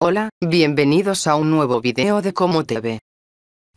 Hola, bienvenidos a un nuevo video de Cómo TV.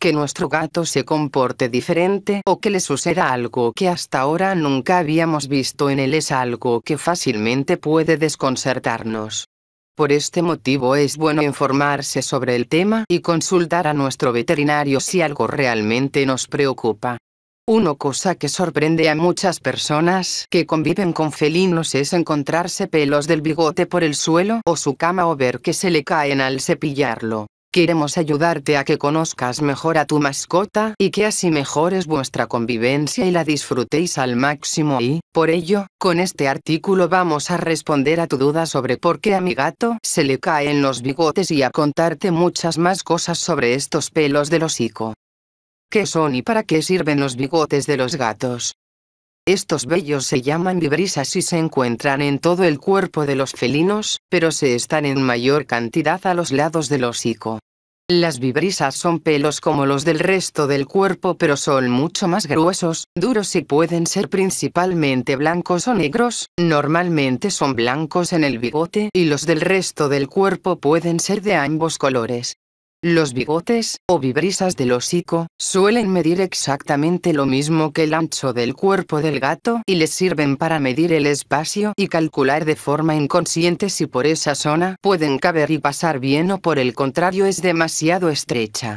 Que nuestro gato se comporte diferente o que le suceda algo que hasta ahora nunca habíamos visto en él es algo que fácilmente puede desconcertarnos. Por este motivo es bueno informarse sobre el tema y consultar a nuestro veterinario si algo realmente nos preocupa. Una cosa que sorprende a muchas personas que conviven con felinos es encontrarse pelos del bigote por el suelo o su cama o ver que se le caen al cepillarlo. Queremos ayudarte a que conozcas mejor a tu mascota y que así mejores vuestra convivencia y la disfrutéis al máximo y, por ello, con este artículo vamos a responder a tu duda sobre por qué a mi gato se le caen los bigotes y a contarte muchas más cosas sobre estos pelos del hocico. ¿Qué son y para qué sirven los bigotes de los gatos? Estos bellos se llaman vibrisas y se encuentran en todo el cuerpo de los felinos, pero se están en mayor cantidad a los lados del hocico. Las vibrisas son pelos como los del resto del cuerpo pero son mucho más gruesos, duros y pueden ser principalmente blancos o negros, normalmente son blancos en el bigote y los del resto del cuerpo pueden ser de ambos colores. Los bigotes, o vibrisas del hocico, suelen medir exactamente lo mismo que el ancho del cuerpo del gato y les sirven para medir el espacio y calcular de forma inconsciente si por esa zona pueden caber y pasar bien o por el contrario es demasiado estrecha.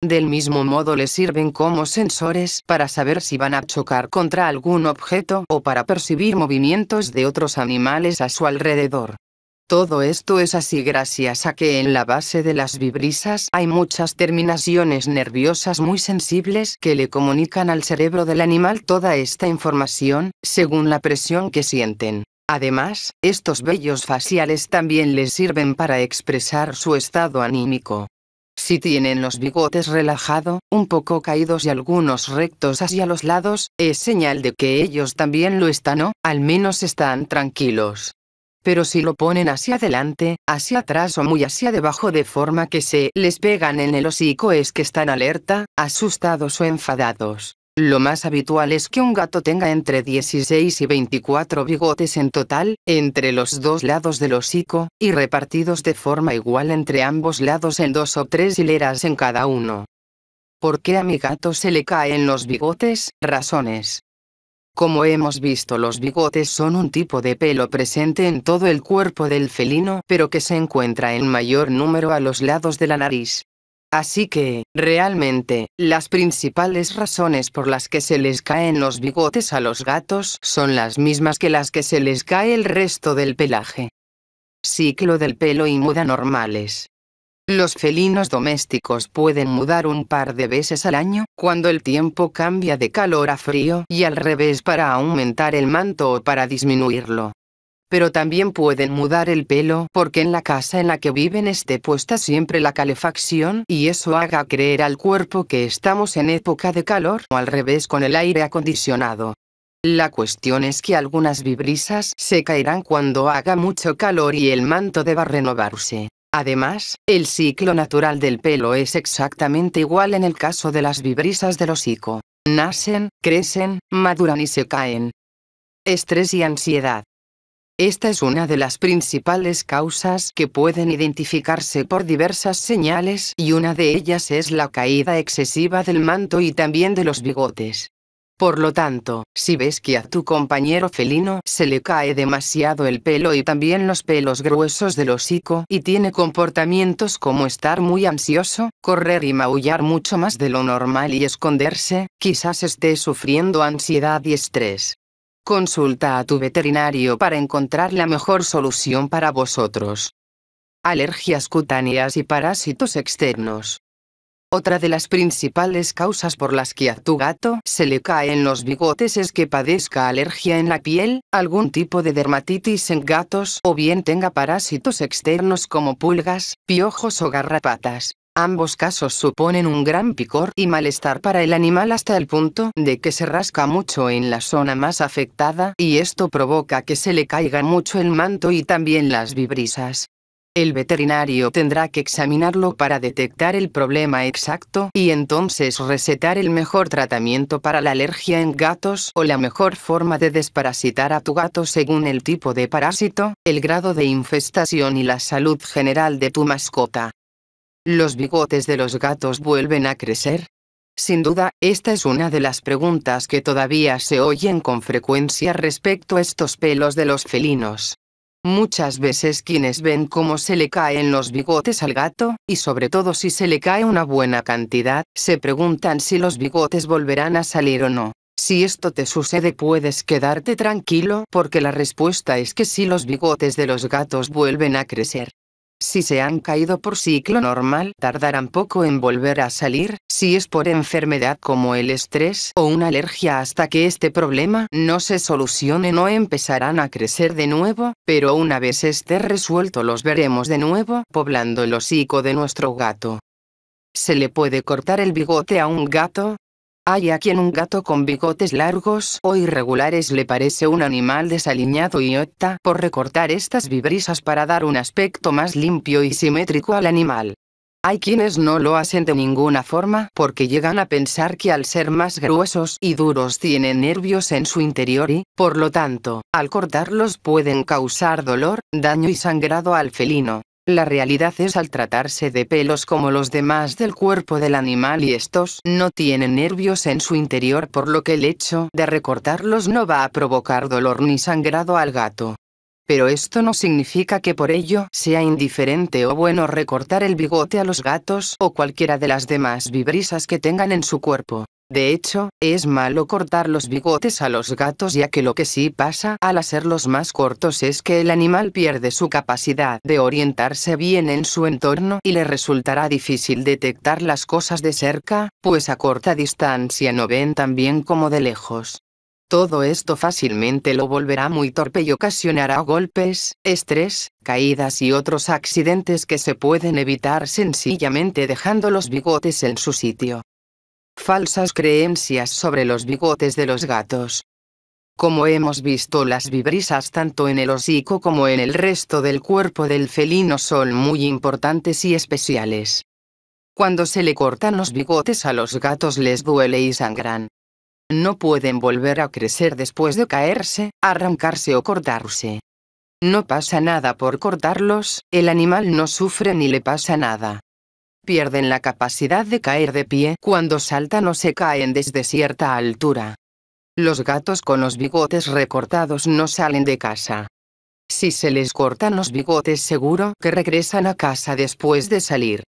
Del mismo modo les sirven como sensores para saber si van a chocar contra algún objeto o para percibir movimientos de otros animales a su alrededor. Todo esto es así gracias a que en la base de las vibrisas hay muchas terminaciones nerviosas muy sensibles que le comunican al cerebro del animal toda esta información, según la presión que sienten. Además, estos vellos faciales también les sirven para expresar su estado anímico. Si tienen los bigotes relajado, un poco caídos y algunos rectos hacia los lados, es señal de que ellos también lo están o, al menos están tranquilos pero si lo ponen hacia adelante, hacia atrás o muy hacia debajo de forma que se les pegan en el hocico es que están alerta, asustados o enfadados. Lo más habitual es que un gato tenga entre 16 y 24 bigotes en total, entre los dos lados del hocico, y repartidos de forma igual entre ambos lados en dos o tres hileras en cada uno. ¿Por qué a mi gato se le caen los bigotes? Razones. Como hemos visto los bigotes son un tipo de pelo presente en todo el cuerpo del felino pero que se encuentra en mayor número a los lados de la nariz. Así que, realmente, las principales razones por las que se les caen los bigotes a los gatos son las mismas que las que se les cae el resto del pelaje. Ciclo del pelo y muda normales. Los felinos domésticos pueden mudar un par de veces al año, cuando el tiempo cambia de calor a frío y al revés para aumentar el manto o para disminuirlo. Pero también pueden mudar el pelo porque en la casa en la que viven esté puesta siempre la calefacción y eso haga creer al cuerpo que estamos en época de calor o al revés con el aire acondicionado. La cuestión es que algunas vibrisas se caerán cuando haga mucho calor y el manto deba renovarse. Además, el ciclo natural del pelo es exactamente igual en el caso de las vibrisas del hocico. Nacen, crecen, maduran y se caen. Estrés y ansiedad. Esta es una de las principales causas que pueden identificarse por diversas señales y una de ellas es la caída excesiva del manto y también de los bigotes. Por lo tanto, si ves que a tu compañero felino se le cae demasiado el pelo y también los pelos gruesos del hocico y tiene comportamientos como estar muy ansioso, correr y maullar mucho más de lo normal y esconderse, quizás esté sufriendo ansiedad y estrés. Consulta a tu veterinario para encontrar la mejor solución para vosotros. Alergias cutáneas y parásitos externos. Otra de las principales causas por las que a tu gato se le caen los bigotes es que padezca alergia en la piel, algún tipo de dermatitis en gatos o bien tenga parásitos externos como pulgas, piojos o garrapatas. Ambos casos suponen un gran picor y malestar para el animal hasta el punto de que se rasca mucho en la zona más afectada y esto provoca que se le caiga mucho el manto y también las vibrisas el veterinario tendrá que examinarlo para detectar el problema exacto y entonces recetar el mejor tratamiento para la alergia en gatos o la mejor forma de desparasitar a tu gato según el tipo de parásito, el grado de infestación y la salud general de tu mascota. ¿Los bigotes de los gatos vuelven a crecer? Sin duda, esta es una de las preguntas que todavía se oyen con frecuencia respecto a estos pelos de los felinos. Muchas veces quienes ven cómo se le caen los bigotes al gato, y sobre todo si se le cae una buena cantidad, se preguntan si los bigotes volverán a salir o no. Si esto te sucede puedes quedarte tranquilo porque la respuesta es que sí los bigotes de los gatos vuelven a crecer. Si se han caído por ciclo normal, tardarán poco en volver a salir, si es por enfermedad como el estrés o una alergia hasta que este problema no se solucione no empezarán a crecer de nuevo, pero una vez esté resuelto los veremos de nuevo poblando el hocico de nuestro gato. Se le puede cortar el bigote a un gato, hay a quien un gato con bigotes largos o irregulares le parece un animal desaliñado y opta por recortar estas vibrisas para dar un aspecto más limpio y simétrico al animal. Hay quienes no lo hacen de ninguna forma porque llegan a pensar que al ser más gruesos y duros tienen nervios en su interior y, por lo tanto, al cortarlos pueden causar dolor, daño y sangrado al felino. La realidad es al tratarse de pelos como los demás del cuerpo del animal y estos no tienen nervios en su interior por lo que el hecho de recortarlos no va a provocar dolor ni sangrado al gato. Pero esto no significa que por ello sea indiferente o bueno recortar el bigote a los gatos o cualquiera de las demás vibrisas que tengan en su cuerpo. De hecho, es malo cortar los bigotes a los gatos ya que lo que sí pasa al hacerlos más cortos es que el animal pierde su capacidad de orientarse bien en su entorno y le resultará difícil detectar las cosas de cerca, pues a corta distancia no ven tan bien como de lejos. Todo esto fácilmente lo volverá muy torpe y ocasionará golpes, estrés, caídas y otros accidentes que se pueden evitar sencillamente dejando los bigotes en su sitio falsas creencias sobre los bigotes de los gatos. Como hemos visto las vibrisas tanto en el hocico como en el resto del cuerpo del felino son muy importantes y especiales. Cuando se le cortan los bigotes a los gatos les duele y sangran. No pueden volver a crecer después de caerse, arrancarse o cortarse. No pasa nada por cortarlos, el animal no sufre ni le pasa nada pierden la capacidad de caer de pie cuando saltan o se caen desde cierta altura. Los gatos con los bigotes recortados no salen de casa. Si se les cortan los bigotes seguro que regresan a casa después de salir.